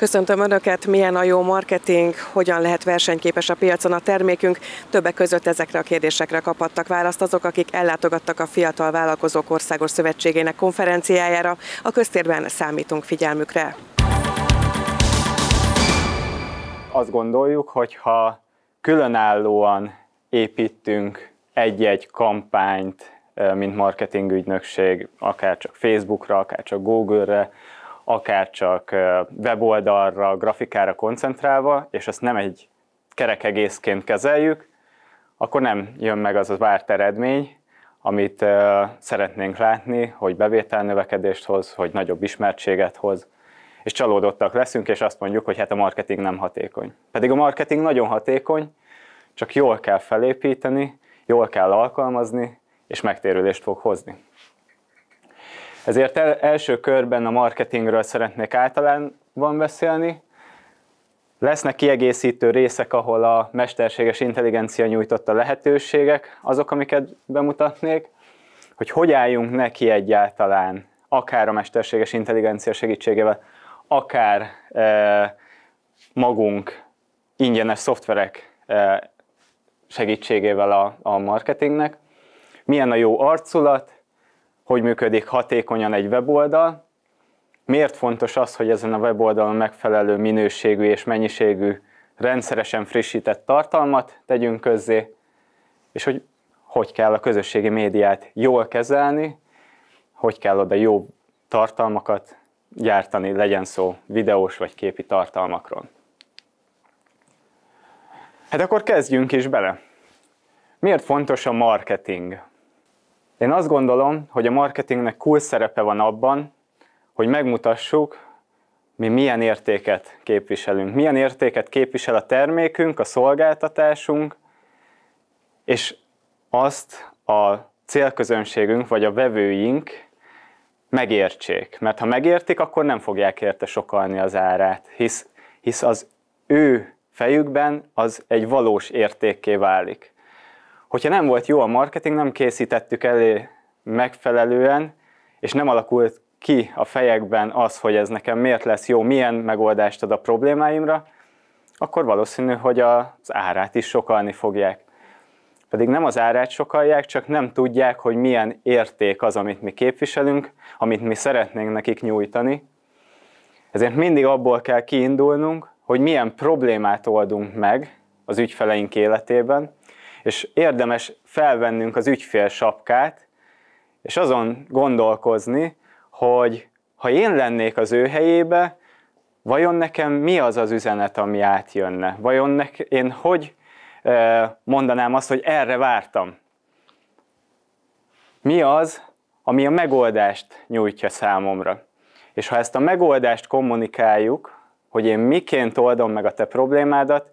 Köszöntöm Önöket, milyen a jó marketing, hogyan lehet versenyképes a piacon a termékünk. Többek között ezekre a kérdésekre kaphattak választ azok, akik ellátogattak a Fiatal Vállalkozók Országos Szövetségének konferenciájára. A köztérben számítunk figyelmükre. Azt gondoljuk, hogy ha különállóan építünk egy-egy kampányt, eh, mint marketingügynökség, akár csak Facebookra, akár csak Google-re, akár csak weboldalra, grafikára koncentrálva, és ezt nem egy kerek egészként kezeljük, akkor nem jön meg az a várt eredmény, amit szeretnénk látni, hogy bevételnövekedést hoz, hogy nagyobb ismertséget hoz, és csalódottak leszünk, és azt mondjuk, hogy hát a marketing nem hatékony. Pedig a marketing nagyon hatékony, csak jól kell felépíteni, jól kell alkalmazni, és megtérülést fog hozni. Ezért el, első körben a marketingről szeretnék általánban beszélni. Lesznek kiegészítő részek, ahol a mesterséges intelligencia nyújtotta lehetőségek, azok, amiket bemutatnék, hogy hogy álljunk neki egyáltalán, akár a mesterséges intelligencia segítségével, akár e, magunk ingyenes szoftverek e, segítségével a, a marketingnek, milyen a jó arculat, hogy működik hatékonyan egy weboldal, miért fontos az, hogy ezen a weboldalon megfelelő minőségű és mennyiségű rendszeresen frissített tartalmat tegyünk közzé, és hogy hogy kell a közösségi médiát jól kezelni, hogy kell oda jó tartalmakat gyártani, legyen szó videós vagy képi tartalmakról. Hát akkor kezdjünk is bele. Miért fontos a marketing? Én azt gondolom, hogy a marketingnek cool szerepe van abban, hogy megmutassuk, mi milyen értéket képviselünk. Milyen értéket képvisel a termékünk, a szolgáltatásunk, és azt a célközönségünk vagy a vevőink megértsék. Mert ha megértik, akkor nem fogják érte sokalni az árát, hisz, hisz az ő fejükben az egy valós értékké válik hogyha nem volt jó a marketing, nem készítettük elé megfelelően, és nem alakult ki a fejekben az, hogy ez nekem miért lesz jó, milyen megoldást ad a problémáimra, akkor valószínű, hogy az árát is sokalni fogják. Pedig nem az árát sokalják, csak nem tudják, hogy milyen érték az, amit mi képviselünk, amit mi szeretnénk nekik nyújtani. Ezért mindig abból kell kiindulnunk, hogy milyen problémát oldunk meg az ügyfeleink életében, és érdemes felvennünk az ügyfél sapkát, és azon gondolkozni, hogy ha én lennék az ő helyébe, vajon nekem mi az az üzenet, ami átjönne? Vajon nek én hogy mondanám azt, hogy erre vártam? Mi az, ami a megoldást nyújtja számomra? És ha ezt a megoldást kommunikáljuk, hogy én miként oldom meg a te problémádat,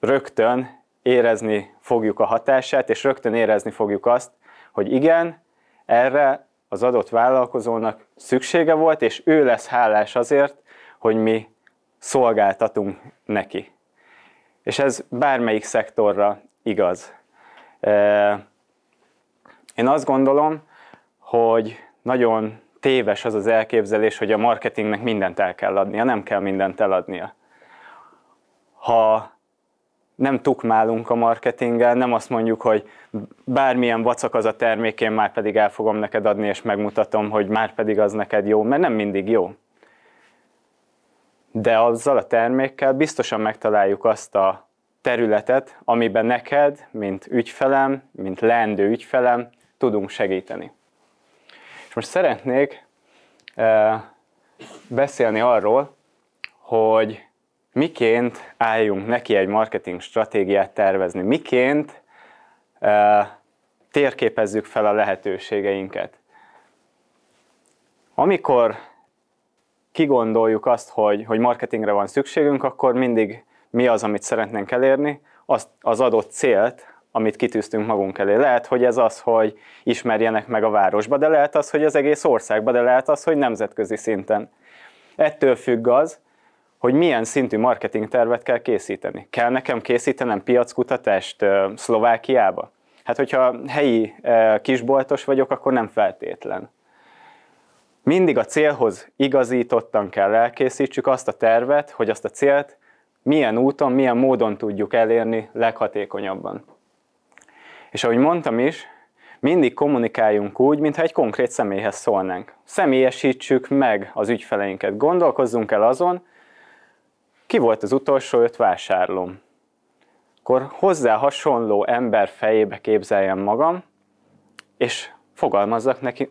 rögtön érezni fogjuk a hatását, és rögtön érezni fogjuk azt, hogy igen, erre az adott vállalkozónak szüksége volt, és ő lesz hálás azért, hogy mi szolgáltatunk neki. És ez bármelyik szektorra igaz. Én azt gondolom, hogy nagyon téves az az elképzelés, hogy a marketingnek mindent el kell adnia, nem kell mindent eladnia. Ha nem tukmálunk a marketinggel, nem azt mondjuk, hogy bármilyen vacak az a én már pedig el fogom neked adni, és megmutatom, hogy már pedig az neked jó, mert nem mindig jó. De azzal a termékkel biztosan megtaláljuk azt a területet, amiben neked, mint ügyfelem, mint leendő ügyfelem tudunk segíteni. És most szeretnék eh, beszélni arról, hogy miként álljunk neki egy marketing stratégiát tervezni, miként uh, térképezzük fel a lehetőségeinket. Amikor kigondoljuk azt, hogy, hogy marketingre van szükségünk, akkor mindig mi az, amit szeretnénk elérni, az, az adott célt, amit kitűztünk magunk elé. Lehet, hogy ez az, hogy ismerjenek meg a városba, de lehet az, hogy az egész országba, de lehet az, hogy nemzetközi szinten. Ettől függ az, hogy milyen szintű marketingtervet kell készíteni. Kell nekem készítenem piackutatást Szlovákiába? Hát, hogyha helyi kisboltos vagyok, akkor nem feltétlen. Mindig a célhoz igazítottan kell elkészítsük azt a tervet, hogy azt a célt milyen úton, milyen módon tudjuk elérni leghatékonyabban. És ahogy mondtam is, mindig kommunikáljunk úgy, mintha egy konkrét személyhez szólnánk. Személyesítsük meg az ügyfeleinket, gondolkozzunk el azon, ki volt az utolsó öt vásárlom, Akkor hozzá hasonló ember fejébe képzeljem magam, és fogalmazzak neki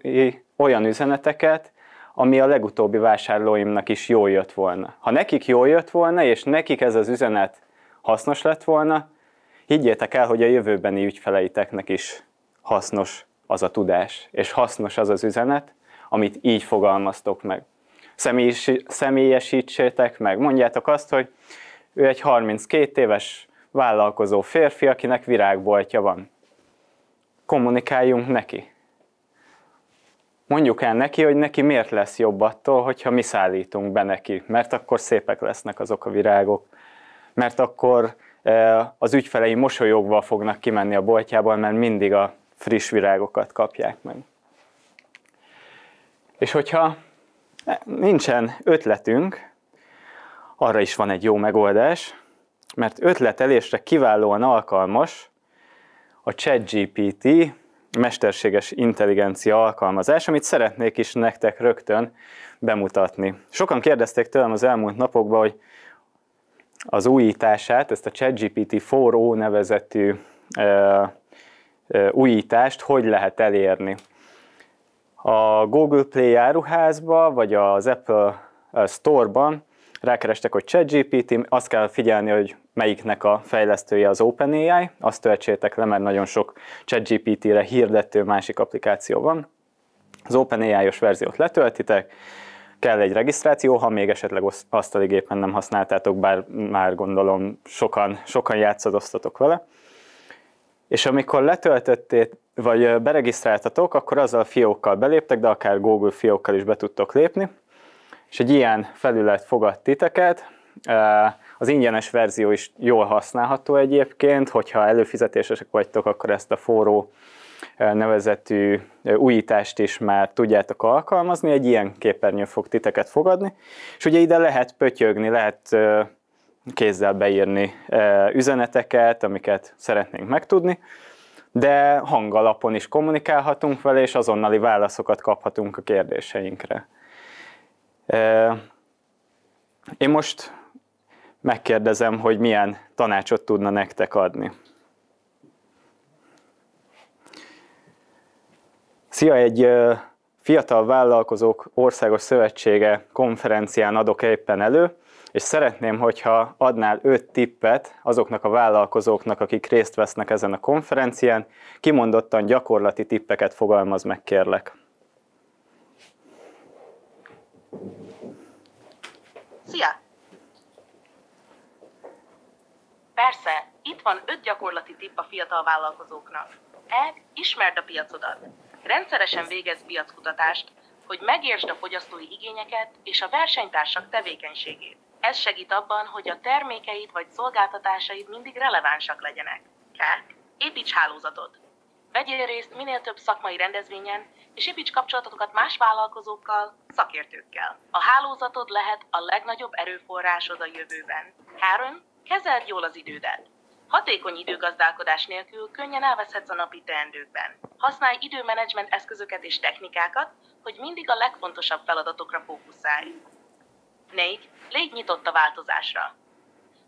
olyan üzeneteket, ami a legutóbbi vásárlóimnak is jól jött volna. Ha nekik jól jött volna, és nekik ez az üzenet hasznos lett volna, higgyétek el, hogy a jövőbeni ügyfeleiteknek is hasznos az a tudás, és hasznos az az üzenet, amit így fogalmaztok meg személyis, személyesítsétek meg. Mondjátok azt, hogy ő egy 32 éves vállalkozó férfi, akinek virágboltja van. Kommunikáljunk neki. Mondjuk el neki, hogy neki miért lesz jobb attól, hogyha mi szállítunk be neki, mert akkor szépek lesznek azok a virágok, mert akkor e, az ügyfelei mosolyogva fognak kimenni a boltjából, mert mindig a friss virágokat kapják meg. És hogyha nincsen ötletünk, arra is van egy jó megoldás, mert ötletelésre kiválóan alkalmas a ChatGPT mesterséges intelligencia alkalmazás, amit szeretnék is nektek rögtön bemutatni. Sokan kérdezték tőlem az elmúlt napokban, hogy az újítását, ezt a ChatGPT 4O nevezetű ö, ö, újítást hogy lehet elérni a Google Play áruházba, vagy az Apple eh, Store-ban rákerestek, hogy ChatGPT, azt kell figyelni, hogy melyiknek a fejlesztője az OpenAI, azt töltsétek le, mert nagyon sok ChatGPT-re hirdető másik applikáció van. Az OpenAI-os verziót letöltitek, kell egy regisztráció, ha még esetleg asztaligépen nem használtátok, bár már gondolom sokan, sokan játszadoztatok vele és amikor letöltöttét, vagy beregisztráltatok, akkor azzal a fiókkal beléptek, de akár Google fiókkal is be tudtok lépni, és egy ilyen felület fogad titeket, az ingyenes verzió is jól használható egyébként, hogyha előfizetésesek vagytok, akkor ezt a forró nevezetű újítást is már tudjátok alkalmazni, egy ilyen képernyő fog titeket fogadni, és ugye ide lehet pötyögni, lehet kézzel beírni üzeneteket, amiket szeretnénk megtudni, de hangalapon is kommunikálhatunk vele, és azonnali válaszokat kaphatunk a kérdéseinkre. Én most megkérdezem, hogy milyen tanácsot tudna nektek adni. Szia, egy Fiatal Vállalkozók Országos Szövetsége konferencián adok éppen elő, és szeretném, hogyha adnál öt tippet azoknak a vállalkozóknak, akik részt vesznek ezen a konferencián, kimondottan gyakorlati tippeket fogalmaz meg, kérlek. Szia! Persze, itt van öt gyakorlati tipp a fiatal vállalkozóknak. Egy, ismerd a piacodat. Rendszeresen végez piackutatást, hogy megértsd a fogyasztói igényeket és a versenytársak tevékenységét. Ez segít abban, hogy a termékeid vagy szolgáltatásaid mindig relevánsak legyenek. Kert, építs hálózatot. Vegyél részt minél több szakmai rendezvényen, és építs kapcsolatokat más vállalkozókkal, szakértőkkel. A hálózatod lehet a legnagyobb erőforrásod a jövőben. Három, kezeld jól az idődet. Hatékony időgazdálkodás nélkül könnyen elveszhetsz a napi teendőkben. Használj időmenedzsment eszközöket és technikákat, hogy mindig a legfontosabb feladatokra fókuszálj. 4. légy nyitott a változásra.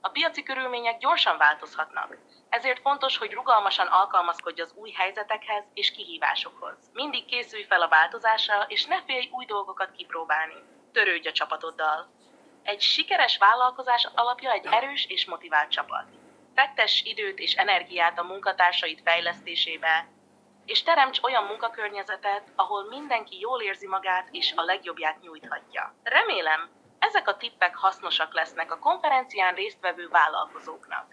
A piaci körülmények gyorsan változhatnak, ezért fontos, hogy rugalmasan alkalmazkodj az új helyzetekhez és kihívásokhoz. Mindig készülj fel a változásra, és ne félj új dolgokat kipróbálni. Törődj a csapatoddal. Egy sikeres vállalkozás alapja egy erős és motivált csapat. Fektess időt és energiát a munkatársaid fejlesztésébe, és teremts olyan munkakörnyezetet, ahol mindenki jól érzi magát és a legjobbját nyújthatja. Remélem, ezek a tippek hasznosak lesznek a konferencián résztvevő vállalkozóknak.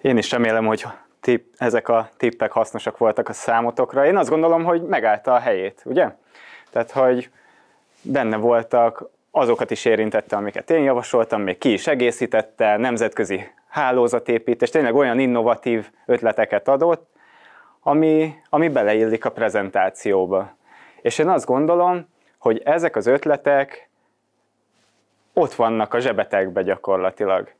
Én is remélem, hogy tipp, ezek a tippek hasznosak voltak a számotokra. Én azt gondolom, hogy megállta a helyét, ugye? Tehát, hogy benne voltak, azokat is érintette, amiket én javasoltam, még ki is egészítette, nemzetközi hálózatépítés, tényleg olyan innovatív ötleteket adott, ami, ami beleillik a prezentációba. És én azt gondolom, hogy ezek az ötletek ott vannak a zsebetekbe gyakorlatilag.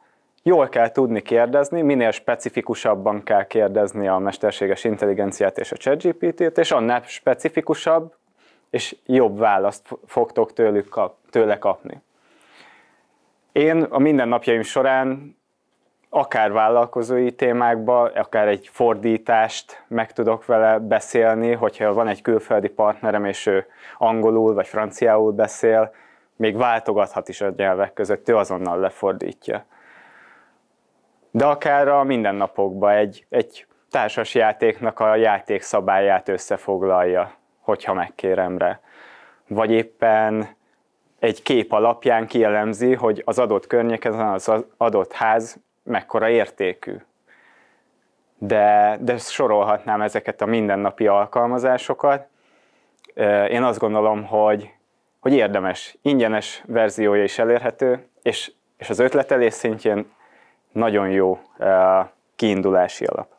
Jól kell tudni kérdezni, minél specifikusabban kell kérdezni a mesterséges intelligenciát és a ChatGPT-t, és annál specifikusabb és jobb választ fogtok tőlük kap, tőle kapni. Én a mindennapjaim során akár vállalkozói témákba, akár egy fordítást meg tudok vele beszélni, hogyha van egy külföldi partnerem, és ő angolul vagy franciául beszél, még váltogathat is a nyelvek között, ő azonnal lefordítja. De akár a mindennapokba egy, egy társas játéknak a játékszabályát összefoglalja, hogyha megkérem rá. Vagy éppen egy kép alapján kielemzi, hogy az adott környéken, az adott ház mekkora értékű. De, de sorolhatnám ezeket a mindennapi alkalmazásokat. Én azt gondolom, hogy, hogy érdemes, ingyenes verziója is elérhető, és, és az ötletelés szintjén nagyon jó kiindulási alap.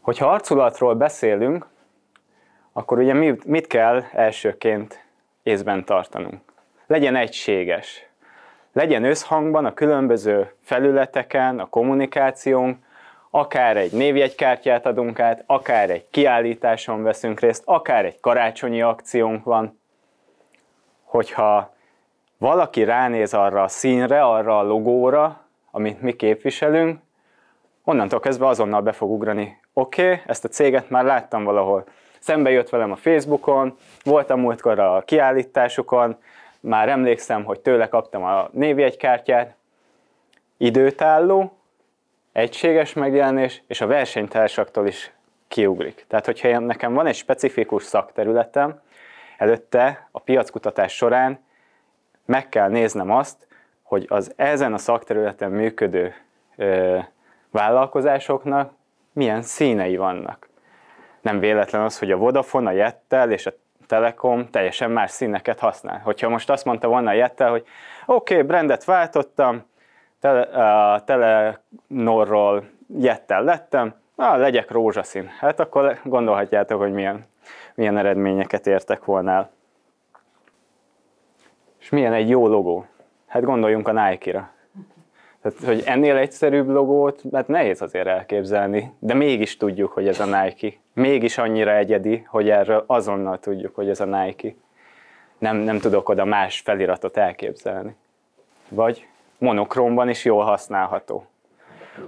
Hogyha arculatról beszélünk, akkor ugye mit kell elsőként észben tartanunk? Legyen egységes legyen összhangban a különböző felületeken, a kommunikációnk, akár egy névjegykártyát adunk át, akár egy kiállításon veszünk részt, akár egy karácsonyi akciónk van. Hogyha valaki ránéz arra a színre, arra a logóra, amit mi képviselünk, onnantól kezdve azonnal be fog ugrani. Oké, okay, ezt a céget már láttam valahol. Szembe jött velem a Facebookon, voltam múltkor a kiállításukon, már emlékszem, hogy tőle kaptam a névjegykártyát, időtálló, egységes megjelenés, és a versenytársaktól is kiugrik. Tehát, hogyha nekem van egy specifikus szakterületem, előtte a piackutatás során meg kell néznem azt, hogy az ezen a szakterületen működő ö, vállalkozásoknak milyen színei vannak. Nem véletlen az, hogy a Vodafone, a Jettel és a Telekom teljesen más színeket használ. Hogyha most azt mondta volna a Jettel, hogy oké, okay, brandet váltottam, tele, a Telenorról Jettel lettem, na, legyek rózsaszín. Hát akkor gondolhatjátok, hogy milyen, milyen eredményeket értek volna el. És milyen egy jó logó. Hát gondoljunk a Nike-ra. Tehát, hogy ennél egyszerűbb logót, mert hát nehéz azért elképzelni, de mégis tudjuk, hogy ez a Nike. Mégis annyira egyedi, hogy erről azonnal tudjuk, hogy ez a Nike. Nem, nem tudok oda más feliratot elképzelni. Vagy monokromban is jól használható.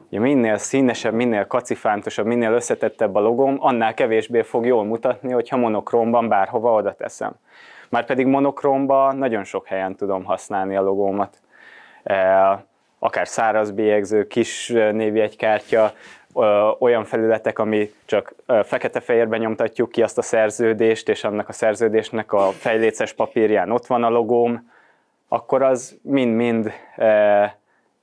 Ugye minél színesebb, minél kacifántosabb, minél összetettebb a logom, annál kevésbé fog jól mutatni, hogyha monokromban bárhova oda teszem. Márpedig monokromban nagyon sok helyen tudom használni a logómat. Eh, akár száraz bélyegző, kis kártya, olyan felületek, ami csak fekete-fehérben nyomtatjuk ki azt a szerződést, és annak a szerződésnek a fejléces papírján ott van a logóm, akkor az mind-mind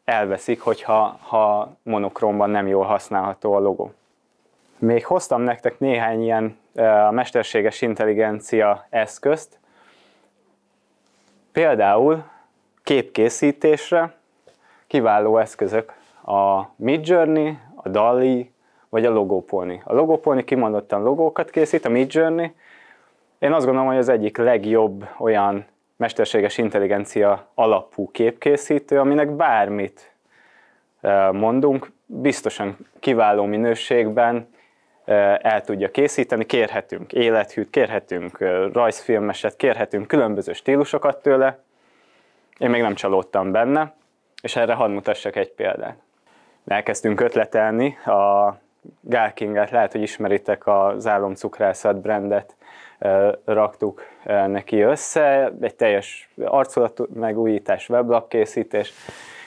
elveszik, hogyha ha monokromban nem jól használható a logó. Még hoztam nektek néhány ilyen a mesterséges intelligencia eszközt, például képkészítésre, kiváló eszközök a Midjourney, a DALI, vagy a Logopony. A Logopony kimondottan logókat készít, a Midjourney. Én azt gondolom, hogy az egyik legjobb olyan mesterséges intelligencia alapú képkészítő, aminek bármit mondunk, biztosan kiváló minőségben el tudja készíteni, kérhetünk élethűt, kérhetünk rajzfilmeset, kérhetünk különböző stílusokat tőle. Én még nem csalódtam benne. És erre hadd mutassak egy példát. Elkezdtünk ötletelni, a Gárkinget, lehet, hogy ismeritek az álomcukrászat brandet, raktuk neki össze, egy teljes arculat megújítás, weblap készítés,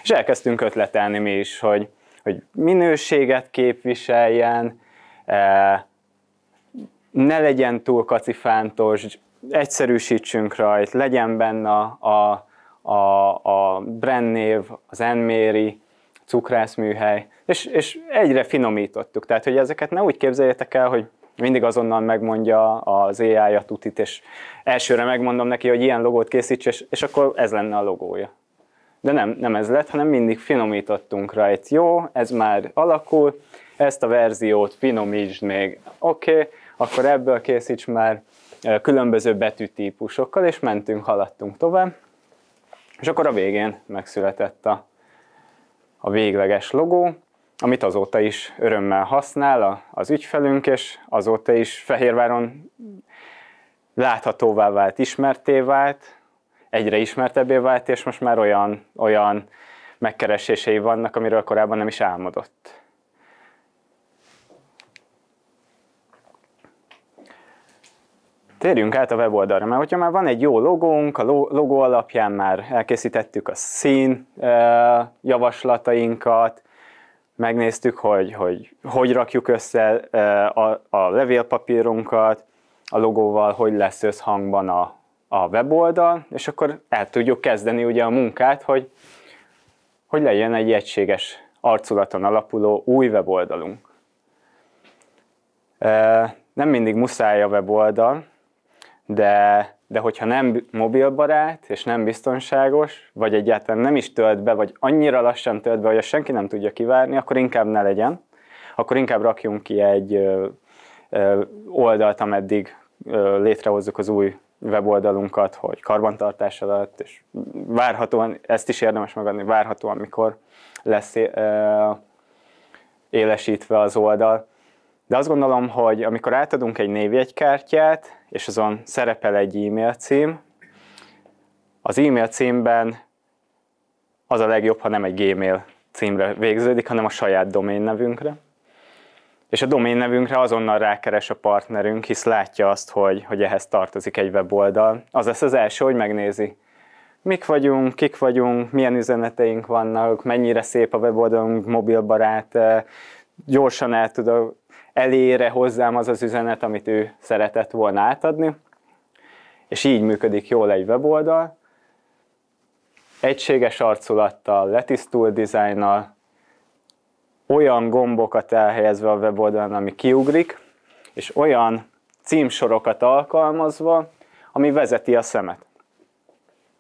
és elkezdtünk ötletelni mi is, hogy, hogy minőséget képviseljen, ne legyen túl kacifántos, egyszerűsítsünk rajt, legyen benne a, a a, a brandnév, az Enméri, cukrászműhely, és, és egyre finomítottuk. Tehát, hogy ezeket ne úgy képzeljétek el, hogy mindig azonnal megmondja az AI a tutit, és elsőre megmondom neki, hogy ilyen logót készíts, és, és akkor ez lenne a logója. De nem, nem ez lett, hanem mindig finomítottunk rajta. Jó, ez már alakul, ezt a verziót finomítsd még. Oké, okay, akkor ebből készíts már különböző betűtípusokkal, és mentünk, haladtunk tovább. És akkor a végén megszületett a, a végleges logó, amit azóta is örömmel használ a, az ügyfelünk, és azóta is Fehérváron láthatóvá vált, ismerté vált, egyre ismertebbé vált, és most már olyan, olyan megkeresései vannak, amiről korábban nem is álmodott. Térjünk át a weboldalra, mert hogyha már van egy jó logónk, a logó alapján már elkészítettük a szín javaslatainkat, megnéztük, hogy hogy, hogy rakjuk össze a, a levélpapírunkat, a logóval hogy lesz összhangban a, a weboldal, és akkor el tudjuk kezdeni ugye a munkát, hogy, hogy legyen egy egységes arculaton alapuló új weboldalunk. Nem mindig muszáj a weboldal, de, de hogyha nem mobilbarát és nem biztonságos, vagy egyáltalán nem is tölt be, vagy annyira lassan tölt be, hogy azt senki nem tudja kivárni, akkor inkább ne legyen. Akkor inkább rakjunk ki egy ö, ö, oldalt, ameddig ö, létrehozzuk az új weboldalunkat, hogy karbantartás alatt, és várhatóan, ezt is érdemes megadni, várhatóan mikor lesz élesítve az oldal. De azt gondolom, hogy amikor átadunk egy névjegykártyát, és azon szerepel egy e-mail cím. Az e-mail címben az a legjobb, ha nem egy Gmail címre végződik, hanem a saját domain nevünkre. És a domain nevünkre azonnal rákeres a partnerünk, hisz látja azt, hogy, hogy ehhez tartozik egy weboldal. Az lesz az első, hogy megnézi, mik vagyunk, kik vagyunk, milyen üzeneteink vannak, mennyire szép a weboldalunk, mobilbarát, eh, gyorsan el tudok elére hozzám az az üzenet, amit ő szeretett volna átadni, és így működik jól egy weboldal. Egységes arculattal, letisztult dizájnnal, olyan gombokat elhelyezve a weboldalon, ami kiugrik, és olyan címsorokat alkalmazva, ami vezeti a szemet.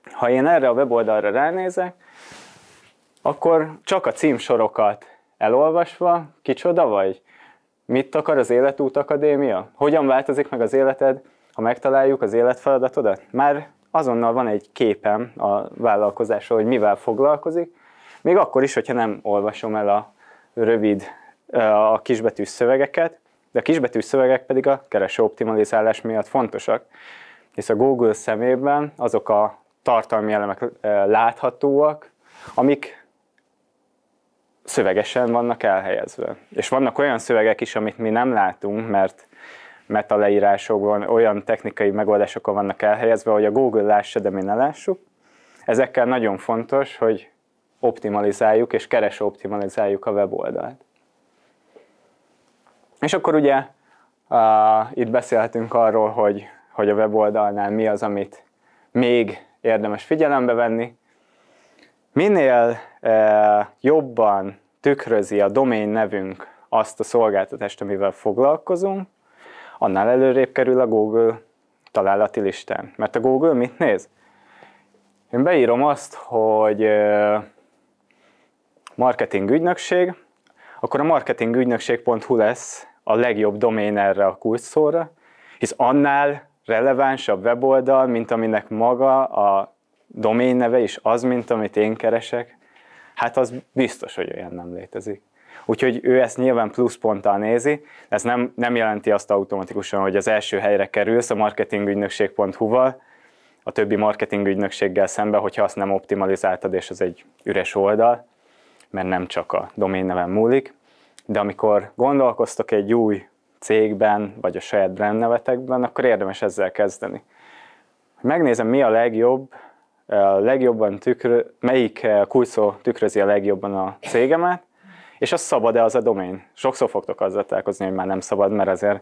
Ha én erre a weboldalra ránézek, akkor csak a címsorokat elolvasva, kicsoda vagy? Mit akar az Életút Akadémia? Hogyan változik meg az életed, ha megtaláljuk az életfeladatodat? Már azonnal van egy képem a vállalkozásról, hogy mivel foglalkozik, még akkor is, hogyha nem olvasom el a rövid, a kisbetűs szövegeket, de a kisbetűs szövegek pedig a kereső optimalizálás miatt fontosak, hisz a Google szemében azok a tartalmi elemek láthatóak, amik szövegesen vannak elhelyezve. És vannak olyan szövegek is, amit mi nem látunk, mert meta leírásokban olyan technikai megoldásokon vannak elhelyezve, hogy a Google lássa, de mi ne lássuk. Ezekkel nagyon fontos, hogy optimalizáljuk és kereső optimalizáljuk a weboldalt. És akkor ugye a, itt beszélhetünk arról, hogy, hogy a weboldalnál mi az, amit még érdemes figyelembe venni. Minél jobban tükrözi a domain nevünk azt a szolgáltatást, amivel foglalkozunk, annál előrébb kerül a Google találati listán. Mert a Google mit néz? Én beírom azt, hogy marketing ügynökség, akkor a marketingügynökség.hu lesz a legjobb domain erre a kurszóra, hisz annál relevánsabb weboldal, mint aminek maga a domain neve is az, mint amit én keresek hát az biztos, hogy olyan nem létezik. Úgyhogy ő ezt nyilván pluszponttal nézi, ez nem, nem jelenti azt automatikusan, hogy az első helyre kerülsz a marketingügynökség.hu-val, a többi marketingügynökséggel szemben, hogyha azt nem optimalizáltad, és ez egy üres oldal, mert nem csak a domain neven múlik, de amikor gondolkoztok egy új cégben, vagy a saját brand nevetekben, akkor érdemes ezzel kezdeni. Megnézem, mi a legjobb, legjobban tükr, melyik eh, kulszó tükrözi a legjobban a cégemet, és az szabad-e az a domain? Sokszor fogtok azzal találkozni, hogy már nem szabad, mert azért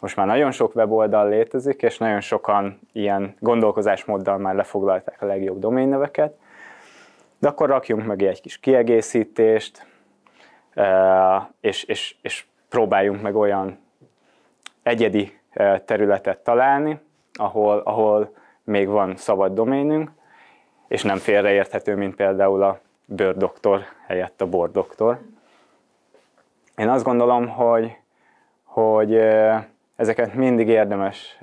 most már nagyon sok weboldal létezik, és nagyon sokan ilyen gondolkozásmóddal már lefoglalták a legjobb domain neveket, De akkor rakjunk meg egy kis kiegészítést, eh, és, és, és próbáljunk meg olyan egyedi eh, területet találni, ahol, ahol még van szabad doménünk, és nem félreérthető, mint például a bőrdoktor helyett a bordoktor. Én azt gondolom, hogy, hogy ezeket mindig érdemes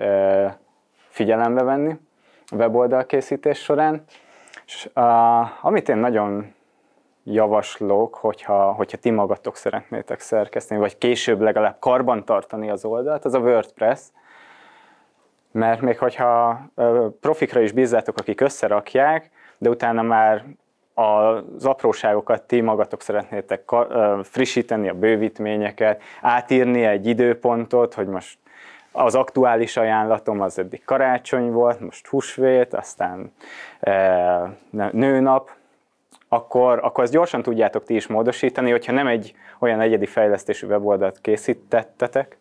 figyelembe venni a weboldal készítés során. És a, amit én nagyon javaslok, hogyha, hogyha ti magatok szeretnétek szerkeszteni, vagy később legalább karbantartani az oldalt, az a WordPress, mert még hogyha profikra is bízzátok, akik összerakják, de utána már az apróságokat ti magatok szeretnétek frissíteni, a bővítményeket, átírni egy időpontot, hogy most az aktuális ajánlatom az eddig karácsony volt, most húsvét, aztán e, nőnap, akkor, akkor ezt gyorsan tudjátok ti is módosítani, hogyha nem egy olyan egyedi fejlesztésű weboldalt készítettetek,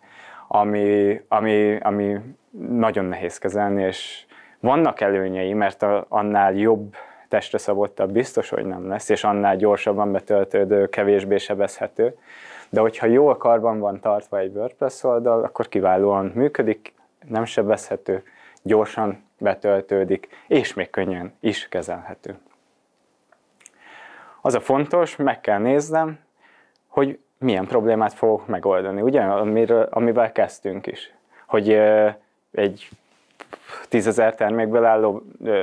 ami, ami, ami nagyon nehéz kezelni, és vannak előnyei, mert a, annál jobb testre szabottabb biztos, hogy nem lesz, és annál gyorsabban betöltődő, kevésbé sebezhető. De hogyha jól karban van tartva egy WordPress oldal, akkor kiválóan működik, nem sebezhető, gyorsan betöltődik, és még könnyen is kezelhető. Az a fontos, meg kell néznem, hogy milyen problémát fogok megoldani, ugye, amiről, amivel kezdtünk is. Hogy egy tízezer termékből álló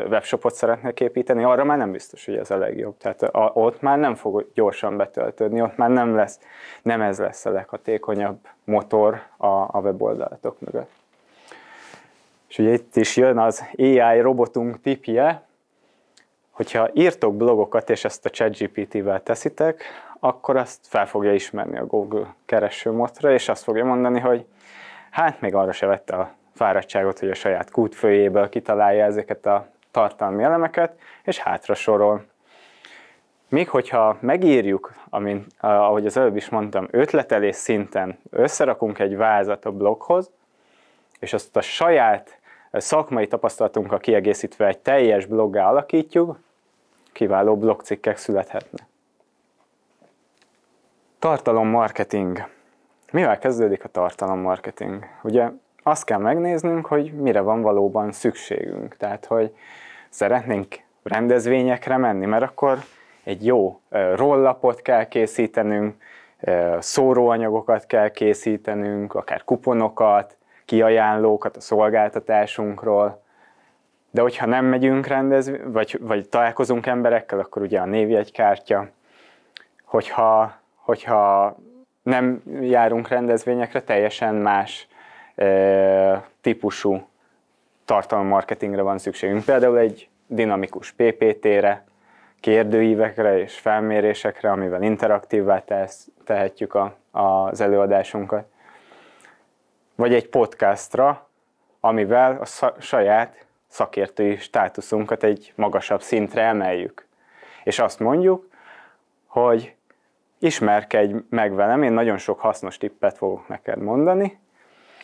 webshopot szeretnék építeni, arra már nem biztos, hogy ez a legjobb. Tehát a, ott már nem fog gyorsan betöltődni, ott már nem lesz, nem ez lesz a leghatékonyabb motor a, a weboldalatok mögött. És ugye itt is jön az AI robotunk tipje, hogyha írtok blogokat, és ezt a ChatGPT-vel teszitek, akkor azt fel fogja ismerni a Google keresőmotra, és azt fogja mondani, hogy hát még arra se vette a fáradtságot, hogy a saját kútfőjéből kitalálja ezeket a tartalmi elemeket, és hátra sorol. Még hogyha megírjuk, amin, ahogy az előbb is mondtam, ötletelés szinten összerakunk egy vázat a bloghoz, és azt a saját szakmai tapasztalatunkkal kiegészítve egy teljes bloggá alakítjuk, kiváló blogcikkek születhetnek. Tartalommarketing. Mivel kezdődik a tartalommarketing? Ugye azt kell megnéznünk, hogy mire van valóban szükségünk. Tehát, hogy szeretnénk rendezvényekre menni, mert akkor egy jó rollapot kell készítenünk, szóróanyagokat kell készítenünk, akár kuponokat, kiajánlókat a szolgáltatásunkról, de hogyha nem megyünk rendez, vagy, vagy találkozunk emberekkel, akkor ugye a névjegykártya, hogyha, hogyha nem járunk rendezvényekre, teljesen más típusú tartalommarketingre van szükségünk. Például egy dinamikus PPT-re, kérdőívekre és felmérésekre, amivel interaktívvá tehetjük a, az előadásunkat. Vagy egy podcastra, amivel a saját szakértői státuszunkat egy magasabb szintre emeljük. És azt mondjuk, hogy ismerkedj meg velem, én nagyon sok hasznos tippet fogok neked mondani,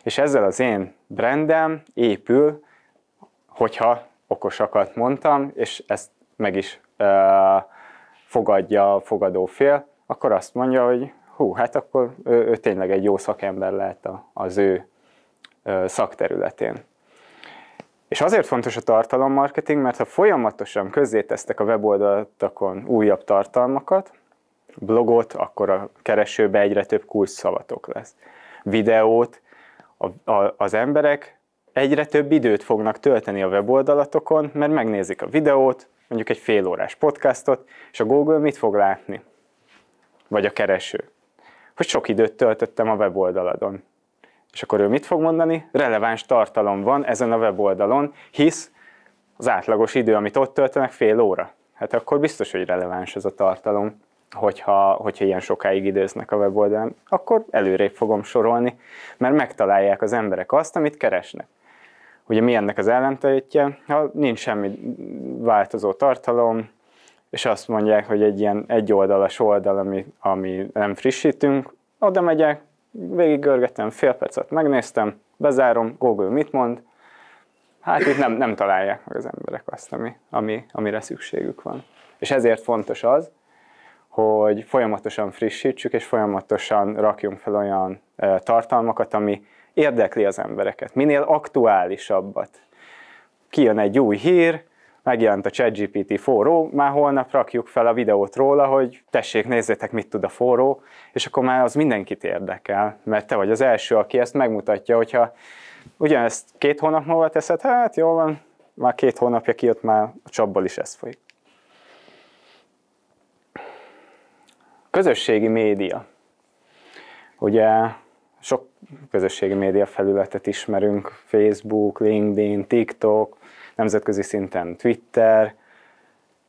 és ezzel az én brandem épül, hogyha okosakat mondtam, és ezt meg is e, fogadja a fogadó fél, akkor azt mondja, hogy hú, hát akkor ő, ő tényleg egy jó szakember lehet a, az ő e, szakterületén. És azért fontos a tartalommarketing, mert ha folyamatosan közzétesztek a weboldalatokon újabb tartalmakat, blogot, akkor a keresőbe egyre több kulcs szavatok lesz. Videót, a, a, az emberek egyre több időt fognak tölteni a weboldalatokon, mert megnézik a videót, mondjuk egy fél órás podcastot, és a Google mit fog látni? Vagy a kereső. Hogy sok időt töltöttem a weboldaladon. És akkor ő mit fog mondani? Releváns tartalom van ezen a weboldalon, hisz az átlagos idő, amit ott töltenek, fél óra. Hát akkor biztos, hogy releváns ez a tartalom hogyha, hogyha ilyen sokáig időznek a weboldalán, akkor előrébb fogom sorolni, mert megtalálják az emberek azt, amit keresnek. Ugye mi ennek az ellentétje? Ha nincs semmi változó tartalom, és azt mondják, hogy egy ilyen egyoldalas oldal, ami, ami nem frissítünk, oda megyek, görgetem, fél percet megnéztem, bezárom, Google mit mond, hát itt nem, nem találják meg az emberek azt, ami, ami, amire szükségük van. És ezért fontos az, hogy folyamatosan frissítsük, és folyamatosan rakjunk fel olyan e, tartalmakat, ami érdekli az embereket, minél aktuálisabbat. Kijön egy új hír, megjelent a ChatGPT forró, már holnap rakjuk fel a videót róla, hogy tessék, nézzétek, mit tud a forró, és akkor már az mindenkit érdekel, mert te vagy az első, aki ezt megmutatja, hogyha ugyanezt két hónap múlva teszed, hát jó van, már két hónapja kijött, már a csapból is ez folyik. Közösségi média. Ugye sok közösségi média felületet ismerünk, Facebook, LinkedIn, TikTok, nemzetközi szinten Twitter,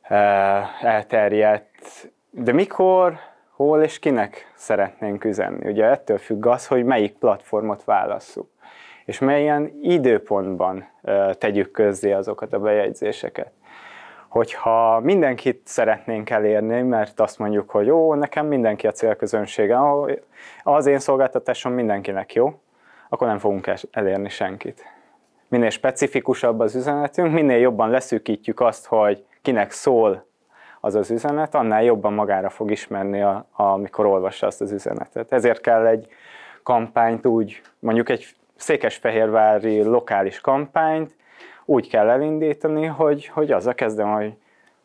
eh, elterjedt, de mikor, hol és kinek szeretnénk üzenni? Ugye ettől függ az, hogy melyik platformot válasszuk, és melyen időpontban eh, tegyük közzé azokat a bejegyzéseket hogyha mindenkit szeretnénk elérni, mert azt mondjuk, hogy jó, nekem mindenki a célközönsége, az én szolgáltatásom mindenkinek jó, akkor nem fogunk elérni senkit. Minél specifikusabb az üzenetünk, minél jobban leszűkítjük azt, hogy kinek szól az az üzenet, annál jobban magára fog ismerni, a, a, amikor olvassa azt az üzenetet. Ezért kell egy kampányt úgy, mondjuk egy székesfehérvári lokális kampányt úgy kell elindítani, hogy, hogy az a kezdem, hogy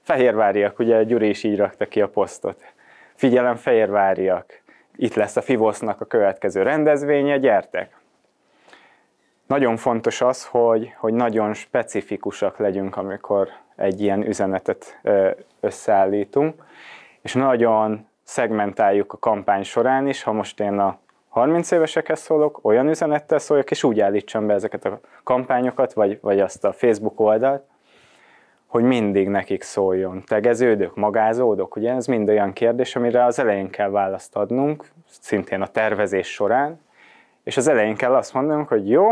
fehérváriak, ugye Gyuri is így rakta ki a posztot. Figyelem, fehérváriak, itt lesz a Fivosznak a következő rendezvénye, gyertek! Nagyon fontos az, hogy, hogy nagyon specifikusak legyünk, amikor egy ilyen üzenetet összeállítunk, és nagyon szegmentáljuk a kampány során is, ha most én a 30 évesekhez szólok, olyan üzenettel szóljak, és úgy állítsam be ezeket a kampányokat, vagy, vagy azt a Facebook oldalt, hogy mindig nekik szóljon. Tegeződök, magázódok, ugye ez mind olyan kérdés, amire az elején kell választ adnunk, szintén a tervezés során, és az elején kell azt mondanunk, hogy jó,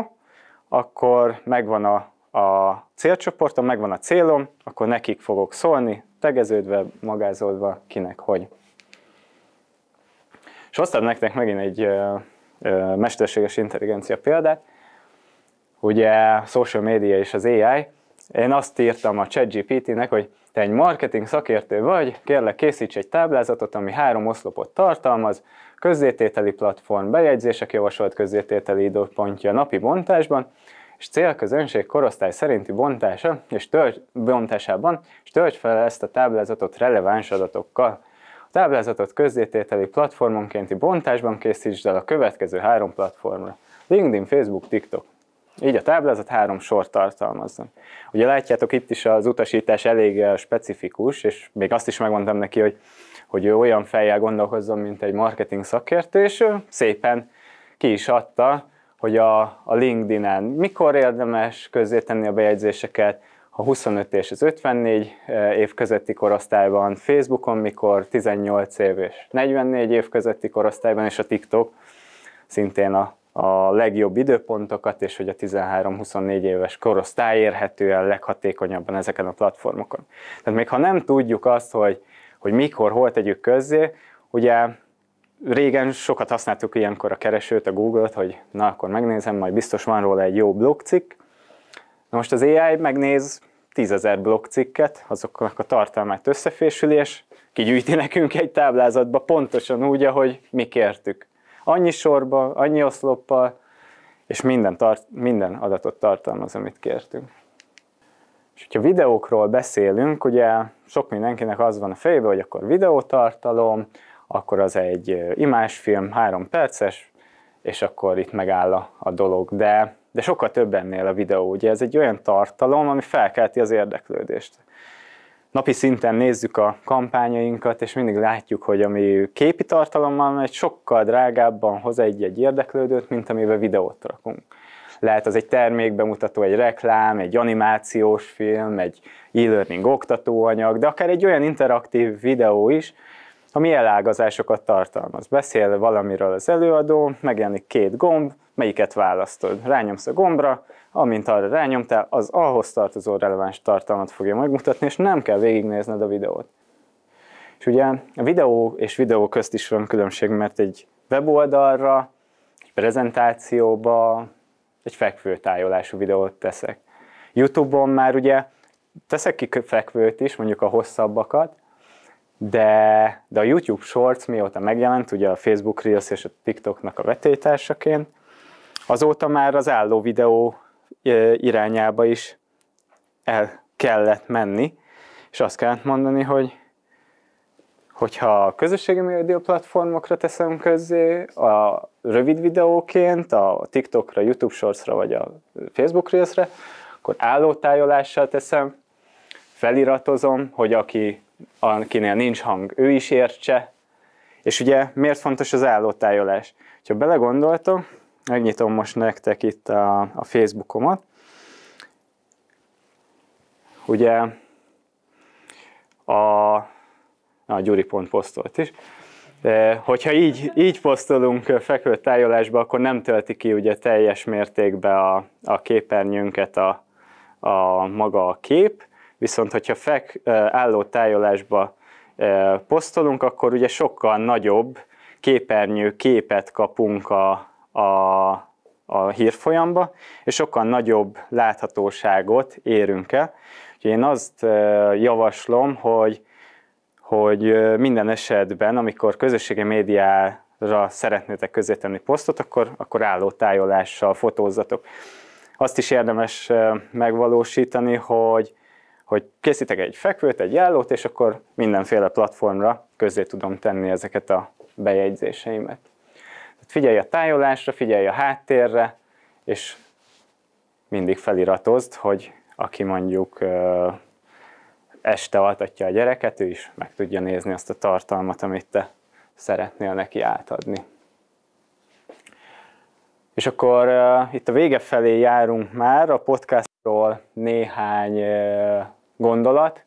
akkor megvan a, a célcsoportom, megvan a célom, akkor nekik fogok szólni, tegeződve, magázódva, kinek hogy. És hoztam nektek megint egy mesterséges intelligencia példát. Ugye social media és az AI. Én azt írtam a ChatGPT-nek, hogy te egy marketing szakértő vagy, kérlek készíts egy táblázatot, ami három oszlopot tartalmaz, közzétételi platform, bejegyzések javasolt közzétételi időpontja napi bontásban, és célközönség korosztály szerinti bontása és tölgy, bontásában, és töltsd fel ezt a táblázatot releváns adatokkal táblázatot közzétételi platformonkénti bontásban készítsd el a következő három platformra. LinkedIn, Facebook, TikTok. Így a táblázat három sort tartalmazza. Ugye látjátok itt is az utasítás elég eh, specifikus, és még azt is megmondtam neki, hogy, hogy ő olyan fejjel gondolkozzon, mint egy marketing szakértő, és ő eh, szépen ki is adta, hogy a, a LinkedIn-en mikor érdemes közzétenni a bejegyzéseket, a 25 és az 54 eh, év közötti korosztályban, Facebookon, mikor 18 év és 44 év közötti korosztályban, és a TikTok szintén a, a legjobb időpontokat, és hogy a 13-24 éves korosztály érhető el leghatékonyabban ezeken a platformokon. Tehát még ha nem tudjuk azt, hogy, hogy mikor, hol tegyük közzé, ugye régen sokat használtuk ilyenkor a keresőt, a Google-t, hogy na akkor megnézem, majd biztos van róla egy jó blogcikk, Na most az AI megnéz tízezer blogcikket, azoknak a tartalmát összefésüli, és kigyűjti nekünk egy táblázatba pontosan úgy, ahogy mi kértük. Annyi sorba, annyi oszloppal, és minden, tart, minden adatot tartalmaz, amit kértünk. És hogyha videókról beszélünk, ugye sok mindenkinek az van a fejében, hogy akkor videótartalom, akkor az egy imásfilm, három perces, és akkor itt megáll a, a dolog. De de sokkal több ennél a videó, ugye ez egy olyan tartalom, ami felkelti az érdeklődést. Napi szinten nézzük a kampányainkat, és mindig látjuk, hogy ami képi tartalommal egy sokkal drágábban hoz egy-egy érdeklődőt, mint amiben videót rakunk. Lehet az egy termékbemutató, egy reklám, egy animációs film, egy e-learning oktatóanyag, de akár egy olyan interaktív videó is, ami elágazásokat tartalmaz. Beszél valamiről az előadó, megjelenik két gomb, melyiket választod. Rányomsz a gombra, amint arra rányomtál, az ahhoz tartozó releváns tartalmat fogja megmutatni, és nem kell végignézned a videót. És ugye a videó és videó közt is van különbség, mert egy weboldalra, egy prezentációba, egy fekvőtájolású videót teszek. Youtube-on már ugye teszek ki fekvőt is, mondjuk a hosszabbakat, de, de a YouTube Shorts mióta megjelent, ugye a Facebook Reels és a TikToknak a vetélytársaként, azóta már az álló videó irányába is el kellett menni, és azt kellett mondani, hogy hogyha a közösségi média platformokra teszem közzé, a rövid videóként, a TikTokra, YouTube Shortsra vagy a Facebook Reelsre, akkor állótájolással teszem, feliratozom, hogy aki akinél nincs hang, ő is értse. És ugye miért fontos az állótájolás? Ha belegondoltok, megnyitom most nektek itt a, a Facebookomat, ugye a, a Gyuri pont posztolt is, de hogyha így, így posztolunk fekvő tájolásba, akkor nem tölti ki ugye teljes mértékben a, a képernyőnket a, a maga a kép, Viszont, hogyha fek álló tájolásba posztolunk, akkor ugye sokkal nagyobb képernyő képet kapunk a, a, a hírfolyamba, és sokkal nagyobb láthatóságot érünk el. Úgyhogy én azt javaslom, hogy, hogy minden esetben, amikor közösségi médiára szeretnétek közétenni posztot, akkor, akkor álló tájolással fotózzatok. Azt is érdemes megvalósítani, hogy hogy készítek egy fekvőt, egy állót, és akkor mindenféle platformra közé tudom tenni ezeket a bejegyzéseimet. Tehát figyelj a tájolásra, figyelj a háttérre, és mindig feliratozd, hogy aki mondjuk este altatja a gyereket, ő is meg tudja nézni azt a tartalmat, amit te szeretnél neki átadni. És akkor uh, itt a vége felé járunk már, a podcastról néhány uh, gondolat.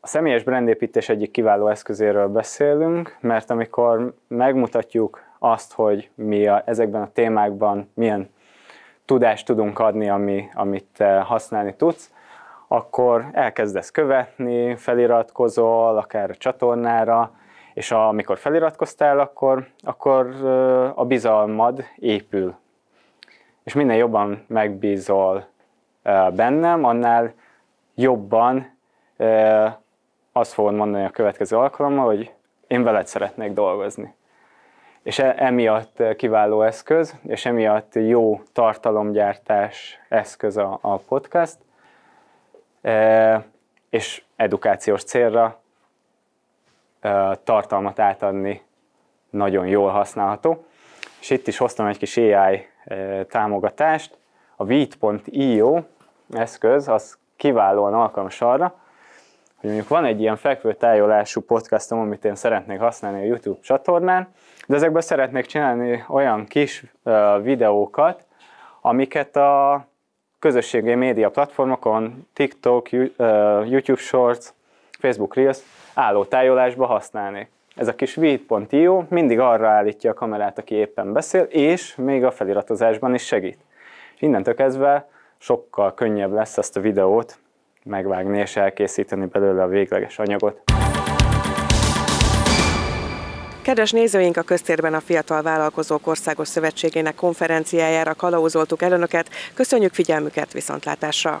A személyes brandépítés egyik kiváló eszközéről beszélünk, mert amikor megmutatjuk azt, hogy mi a, ezekben a témákban milyen tudást tudunk adni, ami, amit eh, használni tudsz, akkor elkezdesz követni, feliratkozol, akár a csatornára, és amikor feliratkoztál, akkor, akkor eh, a bizalmad épül. És minél jobban megbízol eh, bennem, annál jobban azt fogod mondani a következő alkalommal, hogy én veled szeretnék dolgozni. És e, emiatt kiváló eszköz, és emiatt jó tartalomgyártás eszköz a, a podcast, és edukációs célra tartalmat átadni nagyon jól használható. És itt is hoztam egy kis AI támogatást. A Vít.io eszköz, az kiválóan alkalmas arra, hogy mondjuk van egy ilyen fekvő tájolású podcastom, amit én szeretnék használni a YouTube csatornán, de ezekben szeretnék csinálni olyan kis videókat, amiket a közösségi média platformokon, TikTok, YouTube Shorts, Facebook Reels álló tájolásba használni. Ez a kis vid.io mindig arra állítja a kamerát, aki éppen beszél, és még a feliratozásban is segít. És innentől kezdve sokkal könnyebb lesz ezt a videót megvágni és elkészíteni belőle a végleges anyagot. Kedves nézőink, a köztérben a Fiatal Vállalkozók Országos Szövetségének konferenciájára kalauzoltuk el Önöket. Köszönjük figyelmüket, viszontlátásra!